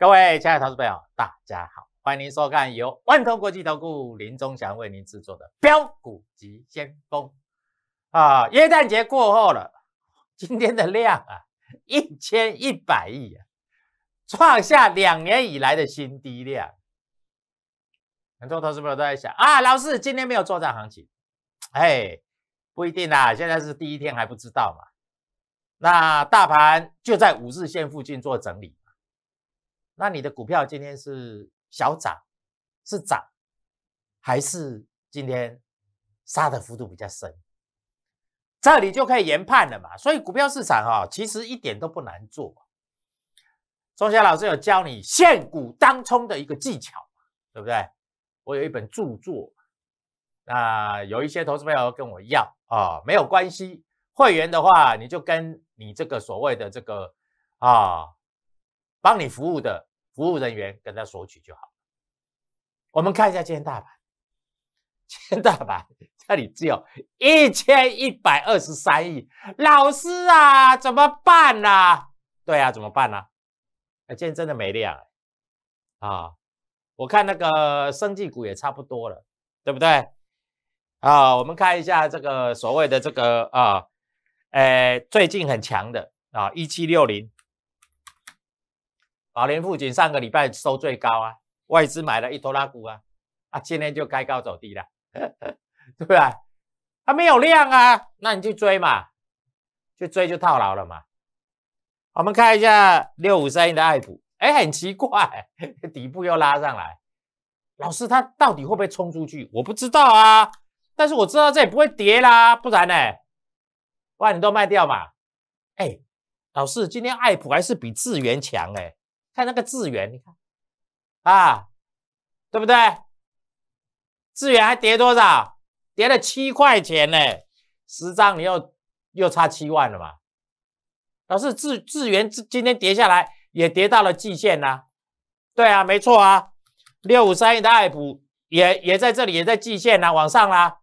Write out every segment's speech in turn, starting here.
各位亲爱的投资朋友，大家好，欢迎您收看由万通国际投顾林忠祥为您制作的《标股及先锋》啊！耶诞节过后了，今天的量啊，一千一百亿啊，创下两年以来的新低量。很多投资朋友都在想啊，老师今天没有作战行情，哎，不一定啦，现在是第一天还不知道嘛。那大盘就在五日线附近做整理。那你的股票今天是小涨，是涨，还是今天杀的幅度比较深？这里就可以研判了嘛。所以股票市场啊，其实一点都不难做。中嘉老师有教你现股当冲的一个技巧，对不对？我有一本著作，那有一些投资朋友跟我要啊，没有关系。会员的话，你就跟你这个所谓的这个啊，帮你服务的。服务人员跟他索取就好。我们看一下今天大盘，今天大盘这里只有一千一百二十三亿，老师啊，怎么办呢？对啊，怎么办呢？啊？今天真的没量，啊，我看那个生技股也差不多了，对不对？啊，我们看一下这个所谓的这个啊，哎，最近很强的啊，一七六零。宝林富锦上个礼拜收最高啊，外资买了一拖拉股啊，啊，今天就该高走低了，对不对？它没有量啊，那你去追嘛，去追就套牢了嘛。我们看一下六五三一的爱普，哎，很奇怪，底部又拉上来。老师，它到底会不会冲出去？我不知道啊，但是我知道这也不会跌啦，不然呢？不然你都卖掉嘛。哎，老师，今天爱普还是比智源强哎。看那个智元，你看，啊，对不对？智元还跌多少？跌了七块钱呢，十张你又又差七万了嘛。老师，智智元今天跌下来也跌到了季线啦。对啊，没错啊，六五三一的爱普也也在这里，也在季线啊，往上啦。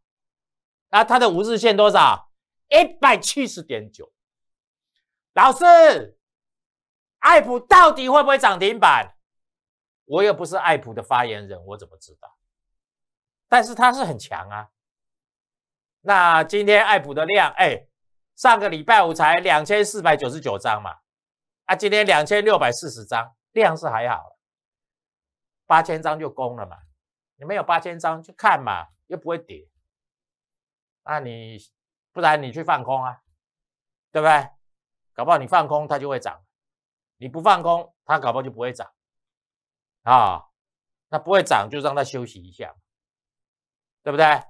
啊，它的五日线多少？一百七十点九。老师。爱普到底会不会涨停板？我又不是爱普的发言人，我怎么知道？但是它是很强啊。那今天爱普的量，哎，上个礼拜五才两千四百九十九张嘛，啊，今天两千六百四十张，量是还好，八千张就攻了嘛。你没有八千张就看嘛，又不会跌。那你不然你去放空啊，对不对？搞不好你放空它就会涨。你不放空，它搞不好就不会涨啊。那不会涨，就让它休息一下，对不对？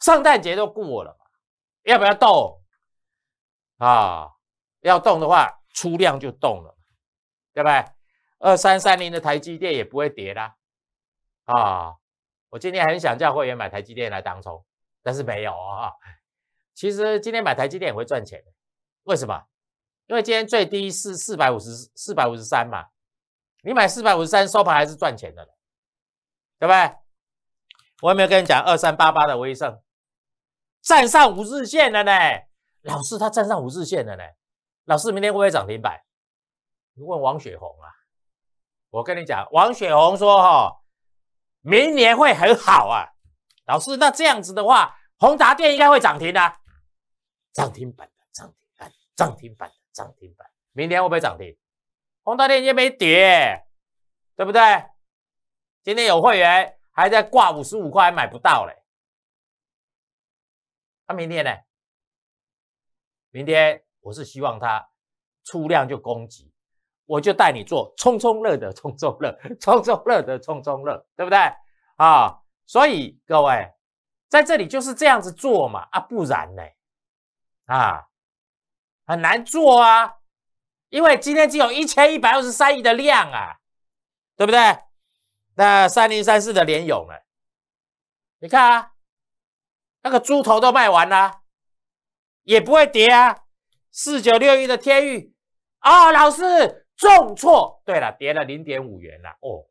圣诞节都过了，要不要动啊？要动的话，出量就动了，对不对？二三三零的台积电也不会跌啦啊！我今天很想叫会员买台积电来当冲，但是没有啊。其实今天买台积电也会赚钱，为什么？因为今天最低是四百五十四百五十三嘛，你买四百五十三收盘还是赚钱的对不对？我有没有跟你讲二三八八的威盛，站上五日线了呢？老师，他站上五日线了呢。老师，明天会不会涨停板？你问王雪红啊。我跟你讲，王雪红说哈，明年会很好啊。老师，那这样子的话，宏达电应该会涨停的，涨停板的，涨停板，涨停板的。涨停板，明天会不会涨停？红大电今天没跌，对不对？今天有会员还在挂五十五块买不到嘞，那明天呢？明天我是希望它出量就攻击，我就带你做冲冲乐的冲冲乐，冲冲乐的冲冲乐，对不对？啊，所以各位在这里就是这样子做嘛，啊，不然呢，啊。很难做啊，因为今天只有一千一百二十三亿的量啊，对不对？那三零三四的联勇呢？你看啊，那个猪头都卖完了，也不会跌啊。四九六一的天域啊，老师重挫，对了，跌了零点五元了哦。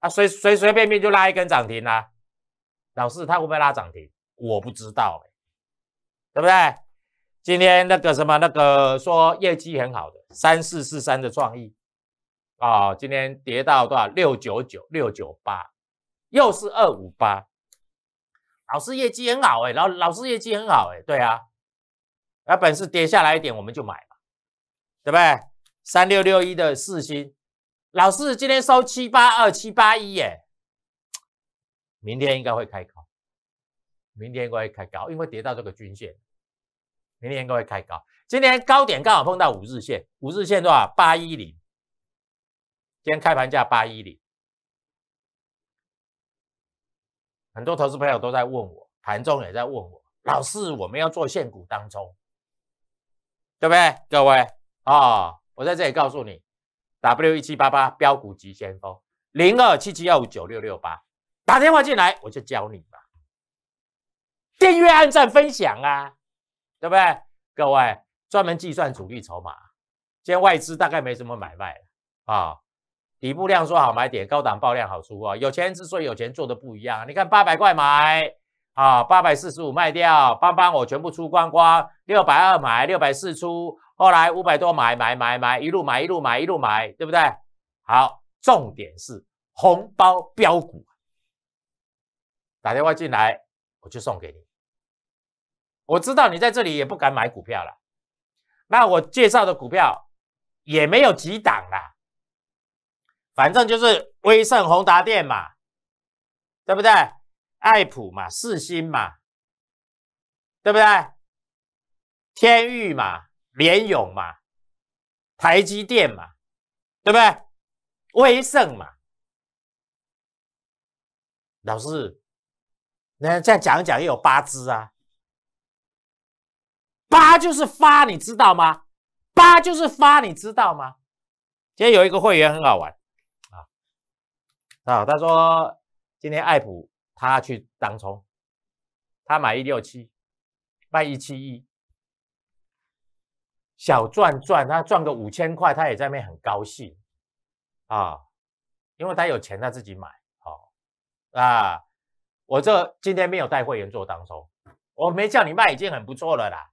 啊，随随随便便就拉一根涨停啊，老师他会不会拉涨停？我不知道哎，对不对？今天那个什么那个说业绩很好的三四四三的创意啊，今天跌到多少六九九六九八，又是二五八，老师业绩很好哎，老老师业绩很好哎，对啊，那本事跌下来一点我们就买嘛，对不对？三六六一的四星，老师今天收七八二七八一耶，明天应该会开高，明天应该会开高，因为跌到这个均线。明天都会开高，今天高点刚好碰到五日线，五日线多少？八一零。今天开盘价八一零。很多投资朋友都在问我，盘中也在问我，老师，我们要做现股当中，对不对？各位啊，我在这里告诉你，W 一七八八标股急先锋零二七七幺五九六六八，打电话进来我就教你嘛，订阅、按赞、分享啊。对不对？各位专门计算主力筹码，现在外资大概没什么买卖了啊。底部量缩好买点，高档爆量好出啊。有钱之所以有钱，做的不一样你看八百块买啊，八百四十五卖掉，帮帮我全部出光光。六百二买，六百四出，后来五百多买买买买，一路买一路买一路买，对不对？好，重点是红包标股，打电话进来，我就送给你。我知道你在这里也不敢买股票了，那我介绍的股票也没有几档啦，反正就是威盛、宏达电嘛，对不对？爱普嘛、四星嘛，对不对？天域嘛、联咏嘛、台积电嘛，对不对？威盛嘛，老师，那再讲一讲也有八只啊。八就是发，你知道吗？八就是发，你知道吗？今天有一个会员很好玩啊，啊，他说今天艾普他去当冲，他买一六七卖一七一，小赚赚他赚个五千块，他也在那边很高兴啊，因为他有钱他自己买哦啊，我这今天没有带会员做当冲，我没叫你卖已经很不错了啦。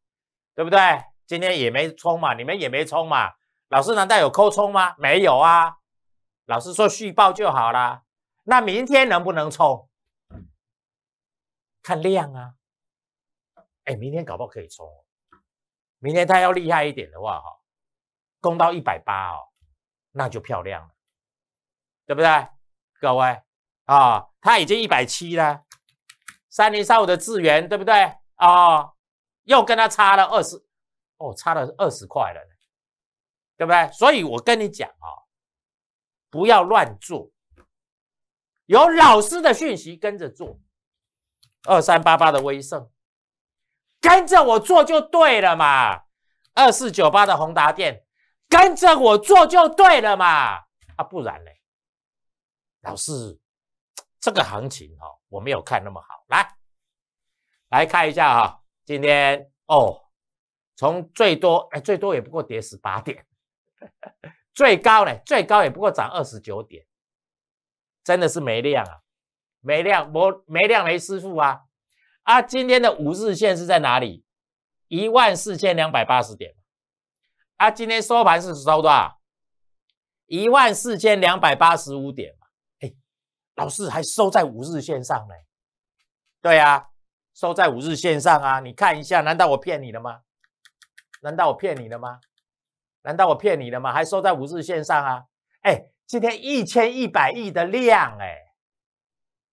对不对？今天也没冲嘛，你们也没冲嘛。老师难道有扣冲吗？没有啊。老师说续报就好啦。那明天能不能冲？看量啊。哎，明天搞不好可以冲。明天他要厉害一点的话，哈，攻到一百八哦，那就漂亮了，对不对？各位啊，他已经一百七了，三零三五的智源，对不对啊？又跟他差了二十，哦，差了二十块了，对不对？所以我跟你讲啊，不要乱做，有老师的讯息跟着做。二三八八的威盛，跟着我做就对了嘛。二四九八的宏达店，跟着我做就对了嘛。啊，不然嘞，老师，这个行情哦，我没有看那么好。来，来看一下哈。今天哦，从最多哎，最多也不过跌十八点，最高呢，最高也不过涨二十九点，真的是没量啊，没量，没没量，没师傅啊啊！今天的五日线是在哪里？一万四千两百八十点，啊，今天收盘是收多少？一万四千两百八十五点，哎，老师还收在五日线上呢，对呀。收在五日线上啊！你看一下，难道我骗你了吗？难道我骗你了吗？难道我骗你了吗？还收在五日线上啊！哎，今天一千一百亿的量，哎，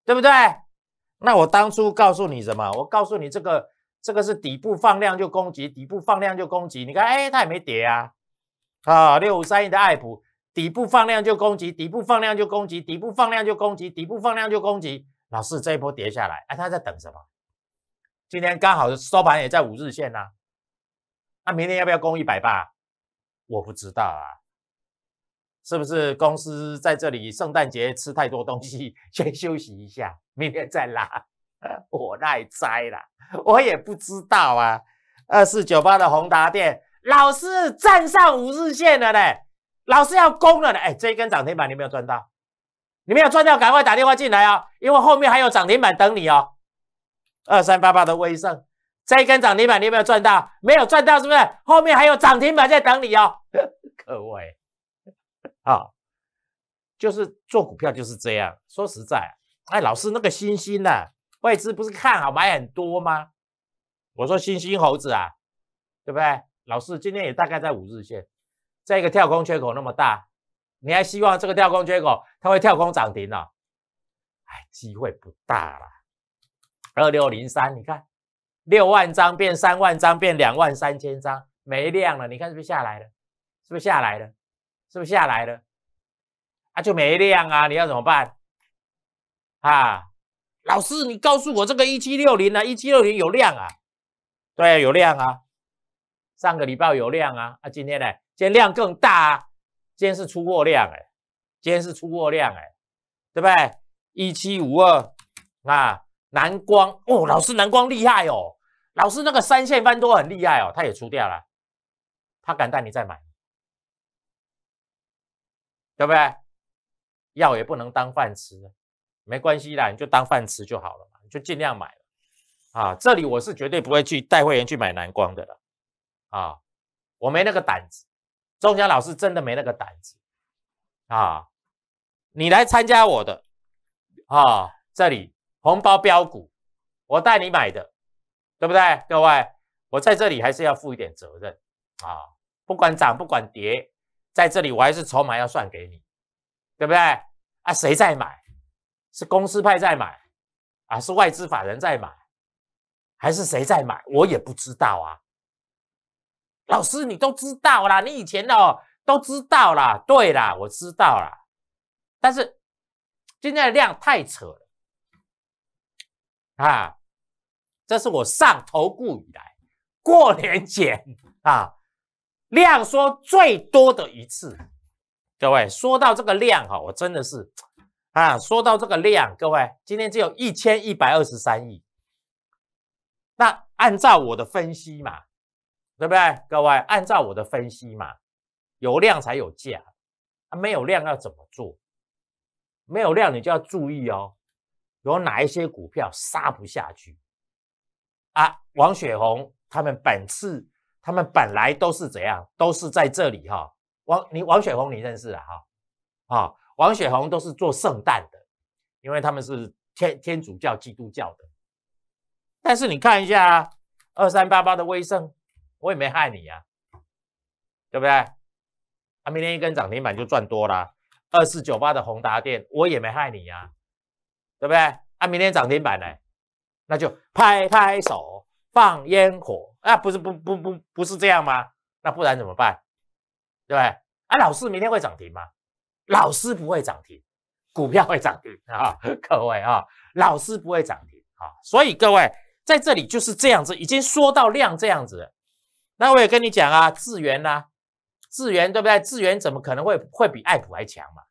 对不对？那我当初告诉你什么？我告诉你，这个这个是底部放量就攻击，底部放量就攻击。你看，哎，它也没跌啊！啊，六五三亿的爱普，底部放量就攻击，底部放量就攻击，底部放量就攻击，底部放量就攻击。老四这一波跌下来，哎，他在等什么？今天刚好收盘也在五日线呐，那明天要不要攻一百八？我不知道啊，是不是公司在这里圣诞节吃太多东西，先休息一下，明天再拉？我耐灾啦，我也不知道啊。二四九八的宏达电，老师站上五日线了嘞，老师要攻了呢。哎，这一根涨停板你没有赚到，你没有赚到赶快打电话进来啊，因为后面还有涨停板等你哦。二三八八的威盛，这一根涨停板你有没有赚到？没有赚到是不是？后面还有涨停板在等你哦，各位啊，就是做股票就是这样。说实在，哎，老师那个星星呢，外资不是看好买很多吗？我说星星猴子啊，对不对？老师今天也大概在五日线，在一个跳空缺口那么大，你还希望这个跳空缺口它会跳空涨停呢？哎，机会不大了。二六零三，你看，六万张变三万张，变两万三千张，没量了。你看是不是下来了？是不是下来了？是不是下来了？啊，就没量啊！你要怎么办？啊，老师，你告诉我这个一七六零啊，一七六零有量啊？对啊，有量啊！上个礼拜有量啊！啊，今天呢？今天量更大啊！今天是出货量哎，今天是出货量哎，对不对？一七五二，啊。南光哦，老师，南光厉害哦，老师那个三线翻多很厉害哦，他也出掉了，他敢带你再买，对不对？药也不能当饭吃，没关系啦，你就当饭吃就好了嘛，你就尽量买了。啊，这里我是绝对不会去带会员去买南光的了，啊，我没那个胆子，钟祥老师真的没那个胆子，啊，你来参加我的，啊，这里。红包标股，我带你买的，对不对，各位？我在这里还是要负一点责任啊，不管涨不管跌，在这里我还是筹码要算给你，对不对？啊，谁在买？是公司派在买啊？是外资法人在买？还是谁在买？我也不知道啊。老师，你都知道啦，你以前哦都知道啦，对啦，我知道啦。但是今天的量太扯了。啊，这是我上投顾以来过年前啊量缩最多的一次。各位说到这个量哈，我真的是啊，说到这个量，各位今天只有一千一百二十三亿。那按照我的分析嘛，对不对？各位按照我的分析嘛，有量才有价，没有量要怎么做？没有量你就要注意哦。有哪一些股票杀不下去啊？王雪红他们本次他们本来都是怎样，都是在这里哈。王你王雪红你认识了哈，啊，王雪红都是做圣诞的，因为他们是天天主教基督教的。但是你看一下二三八八的威盛，我也没害你呀，对不对？啊，明天一根涨停板就赚多了。二四九八的宏达电，我也没害你呀。对不对啊？明天涨停板呢？那就拍拍手，放烟火啊！不是不不不，不是这样吗？那不然怎么办？对不对啊？老师明天会涨停吗？老师不会涨停，股票会涨停啊，各位啊，老师不会涨停啊，所以各位在这里就是这样子，已经说到量这样子。那我也跟你讲啊，智源呐，智源对不对？智源怎么可能会会比爱普还强嘛？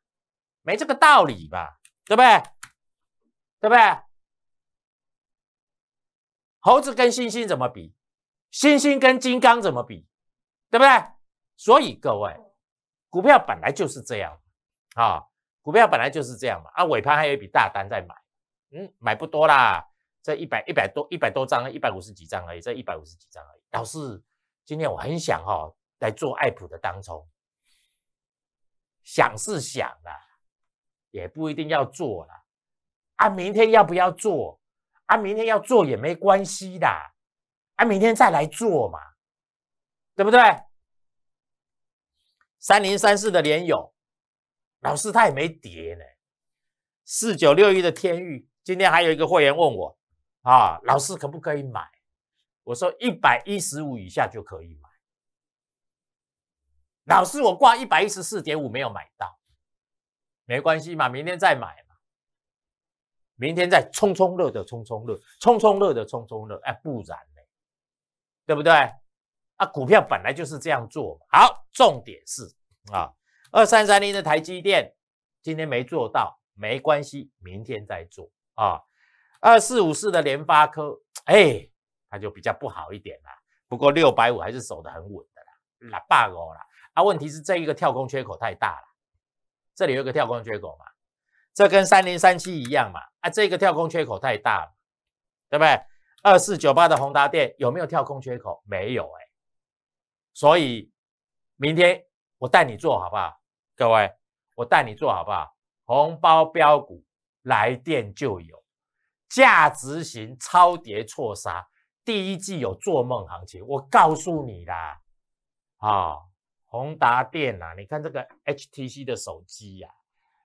没这个道理吧？对不对？对不对？猴子跟猩猩怎么比？猩猩跟金刚怎么比？对不对？所以各位，股票本来就是这样啊，股票本来就是这样嘛。啊，尾盘还有一笔大单在买，嗯，买不多啦，这一百一百多一百多张，一百五十几张而已，这一百五十几张而已。倒是今天我很想哈来做爱普的当冲，想是想了，也不一定要做了。啊，明天要不要做？啊，明天要做也没关系的，啊，明天再来做嘛，对不对？三零三四的联友，老师他也没跌呢。四九六一的天域，今天还有一个会员问我，啊，老师可不可以买？我说一百一十五以下就可以买。老师，我挂一百一十四点五没有买到，没关系嘛，明天再买嘛。明天再冲冲热的，冲冲热，冲冲热的，冲冲热，哎，不然呢？对不对？啊，股票本来就是这样做。好，重点是啊，二三三零的台积电今天没做到，没关系，明天再做啊。二四五四的联发科，哎，它就比较不好一点啦。不过六百五还是守得很稳的啦，拉 bug 啦。啊，问题是这一个跳空缺口太大了，这里有个跳空缺口嘛。这跟三零三七一样嘛？啊，这个跳空缺口太大了，对不对？二四九八的宏达电有没有跳空缺口？没有哎，所以明天我带你做好不好？各位，我带你做好不好？红包标股来电就有，价值型超跌错杀，第一季有做梦行情，我告诉你啦，啊，宏达电呐，你看这个 HTC 的手机呀。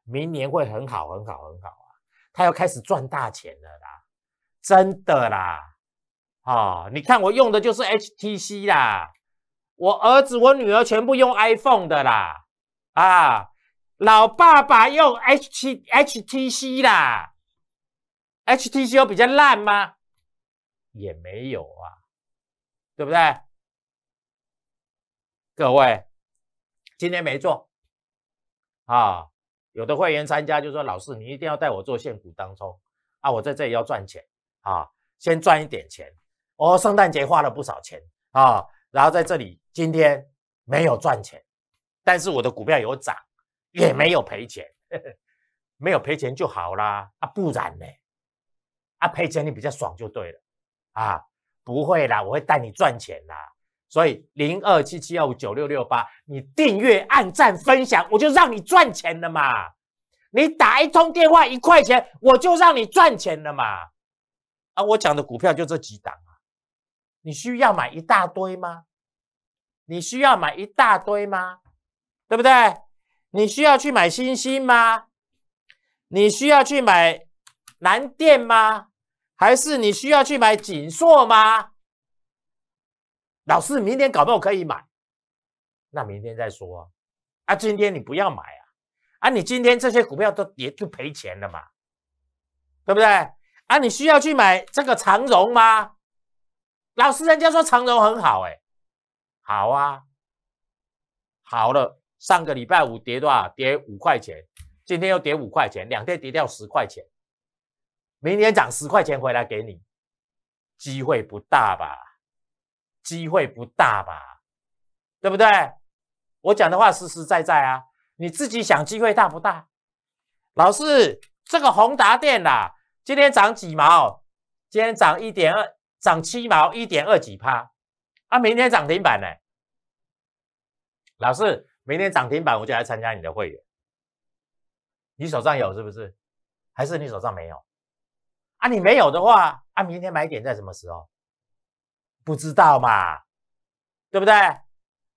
明年会很好，很好，很好啊！他要开始赚大钱了啦，真的啦！啊，你看我用的就是 HTC 啦，我儿子、我女儿全部用 iPhone 的啦，啊，老爸爸用 HT HTC 啦，HTC 有比较烂吗？也没有啊，对不对？各位，今天没做，啊。有的会员参加就说：“老师，你一定要带我做现股当中啊！我在这里要赚钱啊，先赚一点钱。哦，圣诞节花了不少钱啊，然后在这里今天没有赚钱，但是我的股票有涨，也没有赔钱，没有赔钱就好啦啊！不然呢？啊，赔钱你比较爽就对了啊！不会啦，我会带你赚钱啦。”所以零二七七幺五九六六八，你订阅、按赞、分享，我就让你赚钱了嘛。你打一通电话一块钱，我就让你赚钱了嘛。啊，我讲的股票就这几档啊，你需要买一大堆吗？你需要买一大堆吗？对不对？你需要去买星星吗？你需要去买南电吗？还是你需要去买锦硕吗？老师，明天搞不好可以买，那明天再说啊。啊，今天你不要买啊！啊，你今天这些股票都跌就赔钱了嘛，对不对？啊，你需要去买这个长绒吗？老师，人家说长绒很好哎，好啊，好了，上个礼拜五跌多少？跌五块钱，今天又跌五块钱，两天跌掉十块钱，明天涨十块钱回来给你，机会不大吧？机会不大吧，对不对？我讲的话实实在在啊，你自己想机会大不大？老师，这个宏达电啦，今天涨几毛？今天涨一点二，涨七毛，一点二几趴啊？明天涨停板呢？老师，明天涨停板我就来参加你的会员，你手上有是不是？还是你手上没有？啊，你没有的话，啊，明天买点在什么时候？不知道嘛，对不对？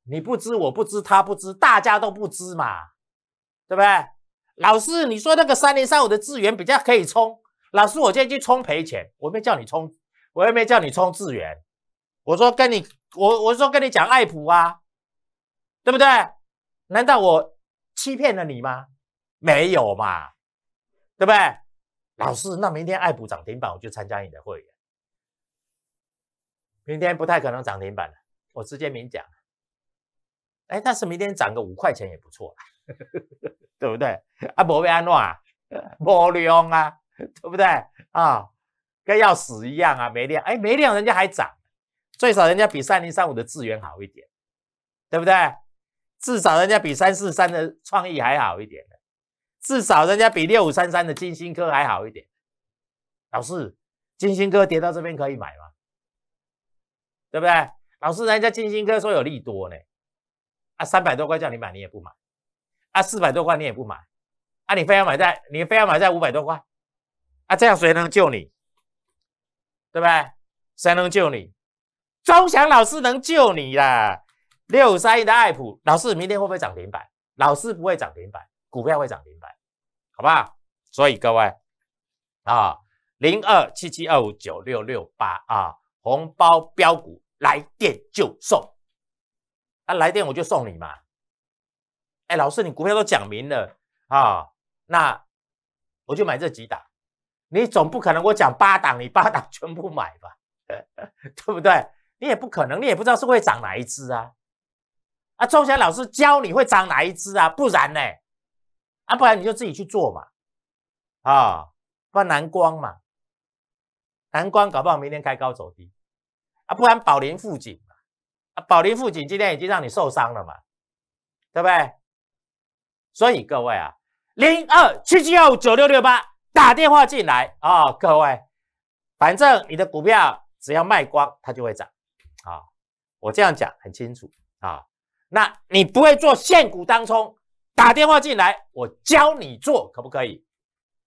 你不知，我不知，他不知，大家都不知嘛，对不对？老师，你说那个三零三五的资源比较可以充，老师，我今天去充赔钱，我没叫你充，我也没叫你充资源，我说跟你，我我说跟你讲爱普啊，对不对？难道我欺骗了你吗？没有嘛，对不对？老师，那明天爱普涨停板，我就参加你的会员。明天不太可能涨停板了，我直接明讲。哎，但是明天涨个五块钱也不错啦，对不对？阿不威安诺、啊，利翁啊，对不对？啊，跟要死一样啊，没量，哎，没量，人家还涨，最少人家比三零三五的资源好一点，对不对？至少人家比三四三的创意还好一点至少人家比六五三三的金星科还好一点。老师，金星科跌到这边可以买吗？对不对？老师，人家金星科说有利多呢，啊，三百多块叫你买你也不买，啊，四百多块你也不买，啊，你非要买在你非要买在五百多块，啊，这样谁能救你？对不对？谁能救你？周祥老师能救你啦！六五三一的爱普老师明天会不会涨停板？老师不会涨停板，股票会涨停板，好不好？所以各位啊，零二七七二五九六六八啊。红包标股来电就送，啊，来电我就送你嘛。哎，老师，你股票都讲明了啊，那我就买这几档。你总不可能我讲八档，你八档 全部买吧？对不对？你也不可能，你也不知道是会涨哪一只啊。啊，周霞老师教你会涨哪一只啊？不然呢？啊，不然你就自己去做嘛。啊，不蓝光嘛？蓝光搞不好明天开高走低。啊，不然宝林富锦，宝林富锦今天已经让你受伤了嘛，对不对？所以各位啊，零二七七幺五九六六八打电话进来啊，各位，反正你的股票只要卖光，它就会涨啊，我这样讲很清楚啊。那你不会做限股当冲，打电话进来，我教你做，可不可以？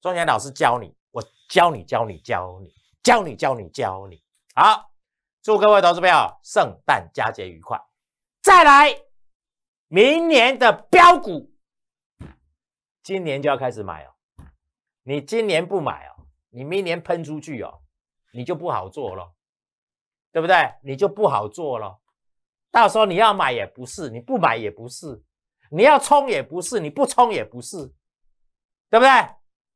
中原老师教你，我教你，教你，教你，教你，教你，教你，好。祝各位投资朋友圣诞佳节愉快！再来，明年的标股，今年就要开始买哦。你今年不买哦，你明年喷出去哦，你就不好做了，对不对？你就不好做了。到时候你要买也不是，你不买也不是，你要冲也不是，你不冲也不是，对不对？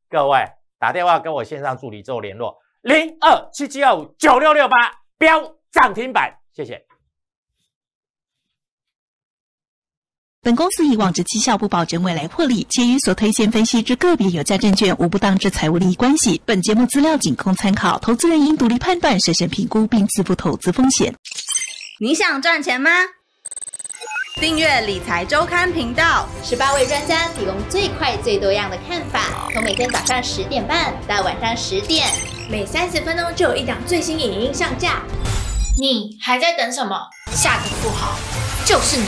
各位打电话跟我线上助理做联络，零二七七二五九六六八标。涨停板，谢谢。本公司以往之绩效不保证未来获利，且与所推荐分析之个别有价证券无不当之财务利益关系。本节目资料仅供参考，投资人应独立判断、审慎评估并自负投资风险。你想赚钱吗？订阅理财周刊频道，十八位专家提供最快、最多样的看法，从每天早上十点半到晚上十点，每三十分钟就有一档最新影音上架。你还在等什么？下个富豪就是你。